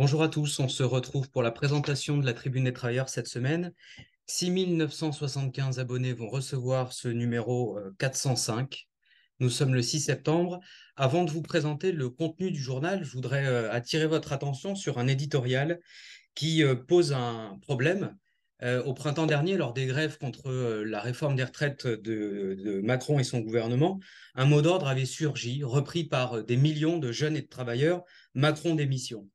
Bonjour à tous, on se retrouve pour la présentation de la Tribune des Travailleurs cette semaine. 6975 abonnés vont recevoir ce numéro 405. Euh, Nous sommes le 6 septembre. Avant de vous présenter le contenu du journal, je voudrais euh, attirer votre attention sur un éditorial qui euh, pose un problème. Au printemps dernier, lors des grèves contre la réforme des retraites de Macron et son gouvernement, un mot d'ordre avait surgi, repris par des millions de jeunes et de travailleurs, Macron démission.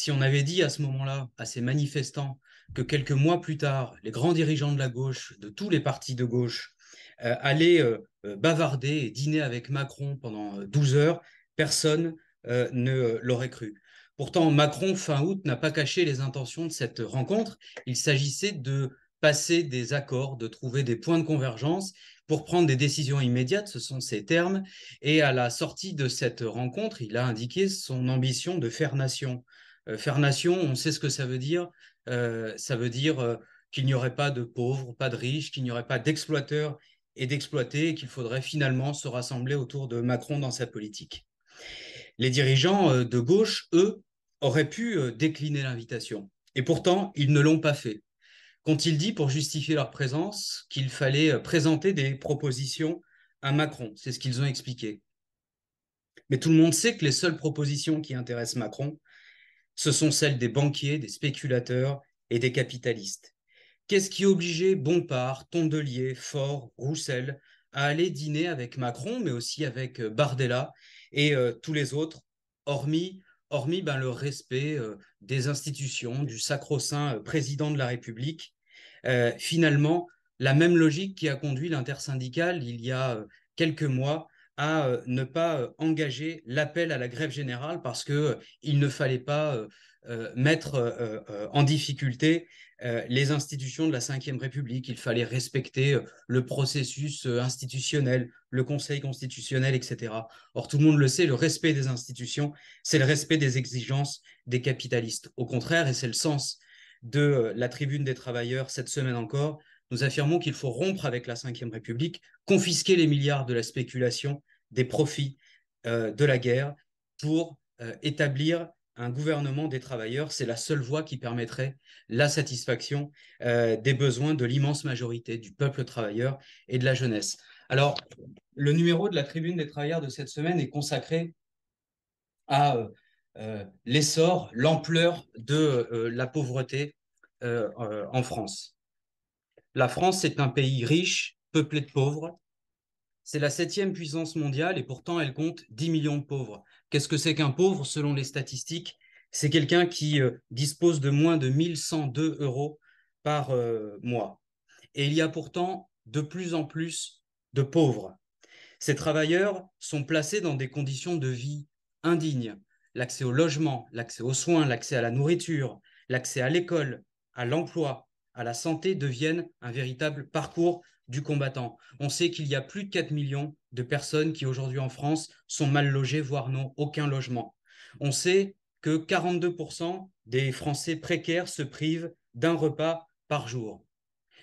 Si on avait dit à ce moment-là, à ces manifestants, que quelques mois plus tard, les grands dirigeants de la gauche, de tous les partis de gauche, euh, allaient euh, euh, bavarder et dîner avec Macron pendant 12 heures, personne ne l'aurait cru. Pourtant, Macron, fin août, n'a pas caché les intentions de cette rencontre. Il s'agissait de passer des accords, de trouver des points de convergence pour prendre des décisions immédiates, ce sont ses termes. Et à la sortie de cette rencontre, il a indiqué son ambition de faire nation. Euh, faire nation, on sait ce que ça veut dire. Euh, ça veut dire euh, qu'il n'y aurait pas de pauvres, pas de riches, qu'il n'y aurait pas d'exploiteurs et d'exploités, qu'il faudrait finalement se rassembler autour de Macron dans sa politique. Les dirigeants de gauche, eux, auraient pu décliner l'invitation. Et pourtant, ils ne l'ont pas fait. Quand ils dit, pour justifier leur présence, qu'il fallait présenter des propositions à Macron, c'est ce qu'ils ont expliqué. Mais tout le monde sait que les seules propositions qui intéressent Macron, ce sont celles des banquiers, des spéculateurs et des capitalistes. Qu'est-ce qui obligeait Bompard, Tondelier, Faure, Roussel à aller dîner avec Macron, mais aussi avec euh, Bardella et euh, tous les autres, hormis, hormis ben, le respect euh, des institutions, du sacro-saint président de la République Finalement, la même logique qui a conduit l'intersyndicale il y a quelques mois à euh, ne pas euh, engager l'appel à la grève générale parce qu'il euh, ne fallait pas mettre en difficulté les institutions de la Ve République. Il fallait respecter le processus institutionnel, le Conseil constitutionnel, etc. Or, tout le monde le sait, le respect des institutions, c'est le respect des exigences des capitalistes. Au contraire, et c'est le sens de la tribune des travailleurs cette semaine encore, nous affirmons qu'il faut rompre avec la Ve République, confisquer les milliards de la spéculation des profits euh, de la guerre pour euh, établir un gouvernement des travailleurs. C'est la seule voie qui permettrait la satisfaction euh, des besoins de l'immense majorité du peuple travailleur et de la jeunesse. Alors, le numéro de la tribune des travailleurs de cette semaine est consacré à l'essor, l'ampleur de la pauvreté en France. La France est un pays riche, peuplé de pauvres, c'est la septième puissance mondiale et pourtant elle compte 10 millions de pauvres. Qu'est-ce que c'est qu'un pauvre selon les statistiques C'est quelqu'un qui euh, dispose de moins de 1102 euros par euh, mois. Et il y a pourtant de plus en plus de pauvres. Ces travailleurs sont placés dans des conditions de vie indignes. L'accès au logement, l'accès aux soins, l'accès à la nourriture, l'accès à l'école, à l'emploi, à la santé deviennent un véritable parcours du combattant. On sait qu'il y a plus de 4 millions de personnes qui aujourd'hui en France sont mal logées, voire n'ont aucun logement. On sait que 42% des Français précaires se privent d'un repas par jour.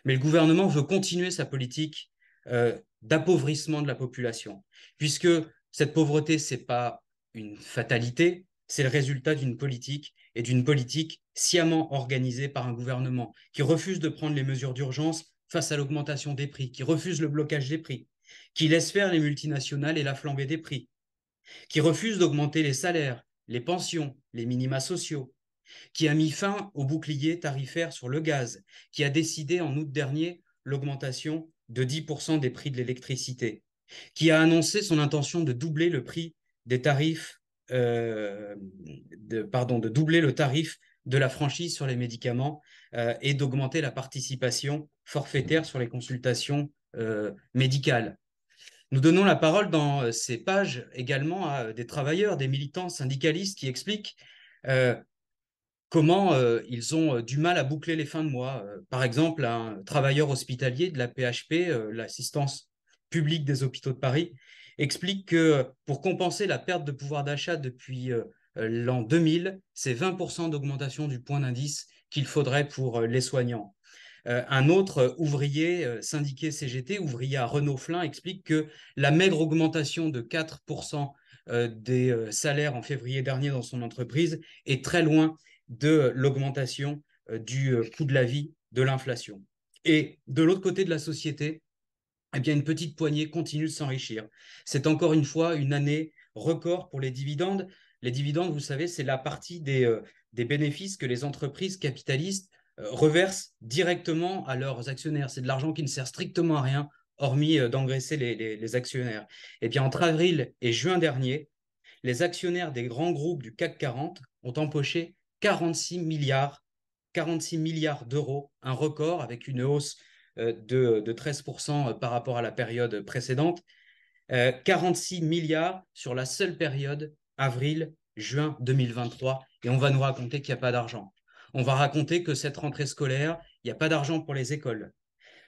Mais le gouvernement veut continuer sa politique euh, d'appauvrissement de la population, puisque cette pauvreté, ce n'est pas une fatalité, c'est le résultat d'une politique et d'une politique sciemment organisée par un gouvernement qui refuse de prendre les mesures d'urgence face à l'augmentation des prix, qui refuse le blocage des prix, qui laisse faire les multinationales et la flambée des prix, qui refuse d'augmenter les salaires, les pensions, les minima sociaux, qui a mis fin au bouclier tarifaire sur le gaz, qui a décidé en août dernier l'augmentation de 10% des prix de l'électricité, qui a annoncé son intention de doubler le prix des tarifs, euh, pardon, de doubler le tarif de la franchise sur les médicaments euh, et d'augmenter la participation forfaitaire sur les consultations euh, médicales. Nous donnons la parole dans euh, ces pages également à des travailleurs, des militants syndicalistes qui expliquent comment ils ont du mal à boucler les fins de mois. Par exemple, un travailleur hospitalier de la PHP, l'assistance publique des hôpitaux de Paris, explique que pour compenser la perte de pouvoir d'achat depuis l'an 2000, c'est 20% d'augmentation du point d'indice qu'il faudrait pour euh, les soignants. Euh, un autre euh, ouvrier syndiqué CGT, ouvrier à Renault-Flin, explique que la maigre augmentation de 4% des salaires en février dernier dans son entreprise est très loin de l'augmentation du coût de la vie, de l'inflation. Et de l'autre côté de la société, eh bien, une petite poignée continue de s'enrichir. C'est encore une fois une année record pour les dividendes. Les dividendes, vous savez, c'est la partie des, euh, des, bénéfices que les entreprises capitalistes euh, reversent directement à leurs actionnaires. C'est de l'argent qui ne sert strictement à rien, hormis euh, d'engraisser les, actionnaires. Eh bien, entre avril et juin dernier, les actionnaires des grands groupes du CAC 40 ont empoché 46 milliards, 46 milliards d'euros, un record avec une hausse de, de 13% par rapport à la période précédente. 46 milliards sur la seule période avril, juin 2023, et on va nous raconter qu'il n'y a pas d'argent. On va raconter que cette rentrée scolaire, il n'y a pas d'argent pour les écoles.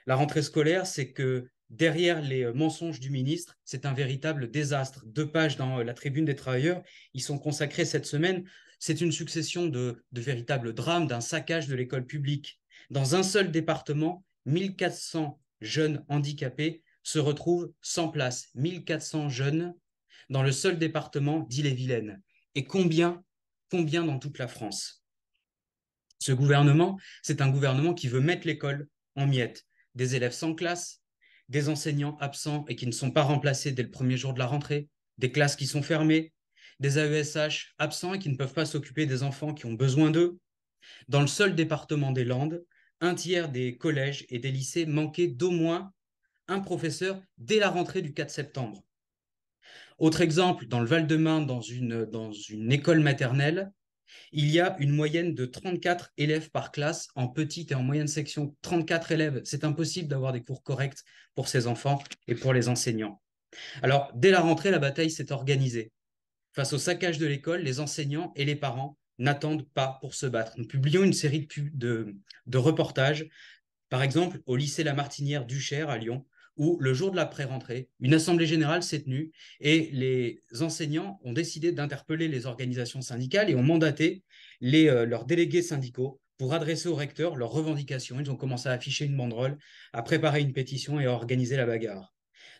La rentrée scolaire, c'est que derrière les euh, mensonges du ministre, c'est un véritable désastre. Deux pages dans euh, la tribune des travailleurs, ils sont consacrés cette semaine. C'est une succession de, véritables drames, d'un saccage de l'école publique. Dans un seul département, 1400 jeunes handicapés se retrouvent sans place. 1400 jeunes dans le seul département d'Ille-et-Vilaine Et combien, combien dans toute la France Ce gouvernement, c'est un gouvernement qui veut mettre l'école en miettes. Des élèves sans classe, des enseignants absents et qui ne sont pas remplacés dès le premier jour de la rentrée, des classes qui sont fermées, des AESH absents et qui ne peuvent pas s'occuper des enfants qui ont besoin d'eux. Dans le seul département des Landes, un tiers des collèges et des lycées manquaient d'au moins un professeur dès la rentrée du 4 septembre. Autre exemple, dans le val de main dans une, école maternelle, il y a une moyenne de 34 élèves par classe en petite et en moyenne section. 34 élèves, c'est impossible d'avoir des cours corrects pour ces enfants et pour les enseignants. Alors, dès la rentrée, la bataille s'est organisée. Face au saccage de l'école, les enseignants et les parents n'attendent pas pour se battre. Nous publions une série de, reportages, par exemple au lycée La Martinière duchère à Lyon, où le jour de la pré-rentrée, une assemblée générale s'est tenue et les enseignants ont décidé d'interpeller les organisations syndicales et ont mandaté les, euh, leurs délégués syndicaux pour adresser au recteur leurs revendications. Ils ont commencé à afficher une banderole, à préparer une pétition et à organiser la bagarre.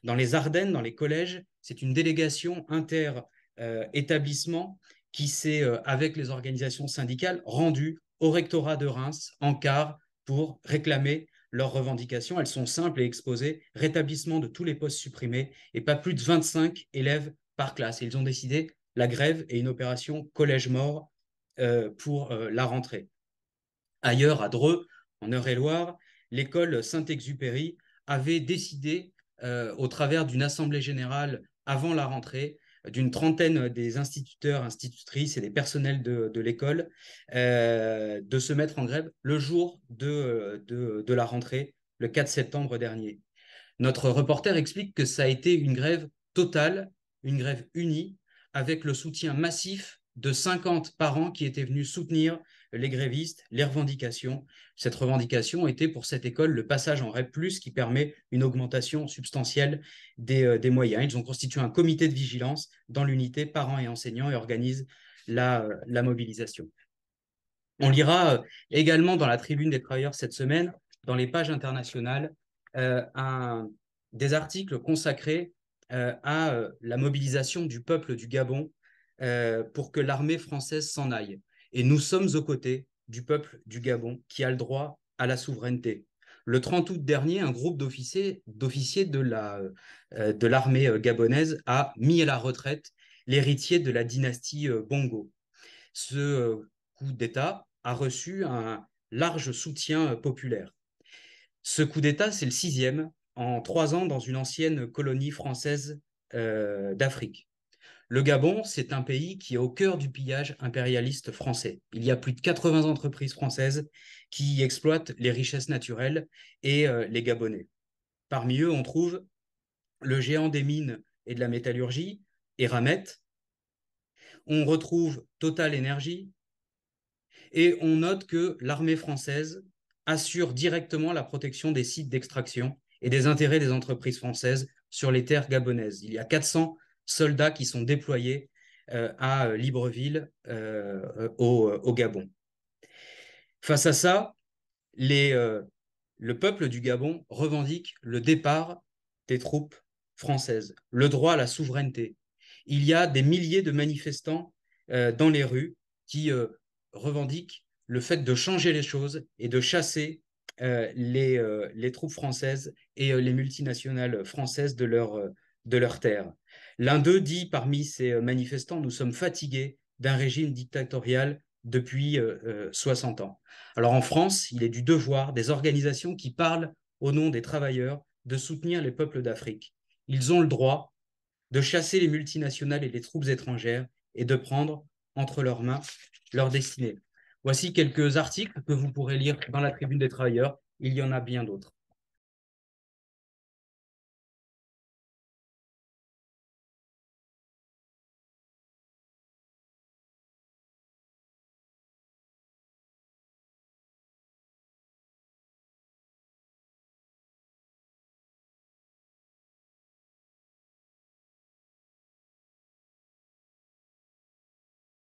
Dans les Ardennes, dans les collèges, c'est une délégation inter-établissement euh, qui s'est, euh, avec les organisations syndicales, rendue au rectorat de Reims en quart pour réclamer leurs revendications, elles sont simples et exposées, rétablissement de tous les postes supprimés et pas plus de 25 élèves par classe. ils ont décidé la grève et une opération collège mort euh, pour euh, la rentrée. Ailleurs, à Dreux, en Eure-et-Loire, l'école Saint-Exupéry avait décidé, euh, au travers d'une assemblée générale avant la rentrée, d'une trentaine des instituteurs, institutrices et des personnels de, l'école euh, de se mettre en grève le jour de, la rentrée, le 4 septembre dernier. Notre reporter explique que ça a été une grève totale, une grève unie, avec le soutien massif de 50 parents qui étaient venus soutenir les grévistes, les revendications. Cette revendication était pour cette école le passage en REP, qui permet une augmentation substantielle euh, des, moyens. Ils ont constitué un comité de vigilance dans l'unité parents et enseignants et organisent la, euh, mobilisation. On lira euh, également dans la tribune des travailleurs cette semaine, dans les pages internationales, des articles consacrés à la mobilisation du peuple du Gabon euh, pour que l'armée française s'en aille. Et nous sommes aux côtés du peuple du Gabon qui a le droit à la souveraineté. Le 30 août dernier, un groupe d'officiers euh, de l'armée euh, gabonaise a mis à la retraite l'héritier de la dynastie Bongo. Ce coup d'État a reçu un large soutien populaire. Ce coup d'État, c'est le sixième en trois ans dans une ancienne colonie française d'Afrique. Le Gabon, c'est un pays qui est au cœur du pillage impérialiste français. Il y a plus de 80 entreprises françaises qui exploitent les richesses naturelles et euh, les Gabonais. Parmi eux, on trouve le géant des mines et de la métallurgie, Eramet. On retrouve Total Energy. Et on note que l'armée française assure directement la protection des sites d'extraction et des intérêts des entreprises françaises sur les terres gabonaises. Il y a 400 soldats qui sont déployés euh, à euh, Libreville euh, au, Gabon. Face à ça, le peuple du Gabon revendique le départ des troupes françaises, le droit à la souveraineté. Il y a des milliers de manifestants dans les rues qui revendiquent le fait de changer les choses et de chasser les, troupes françaises et les multinationales françaises de leur, de L'un d'eux dit parmi ces euh, manifestants, nous sommes fatigués d'un régime dictatorial depuis 60 euh, euh, ans. Alors en France, il est du devoir des organisations qui parlent au nom des travailleurs de soutenir les peuples d'Afrique. Ils ont le droit de chasser les multinationales et les troupes étrangères et de prendre entre leurs mains leur destinée. Voici quelques articles que vous pourrez lire dans la tribune des travailleurs. Il y en a bien d'autres.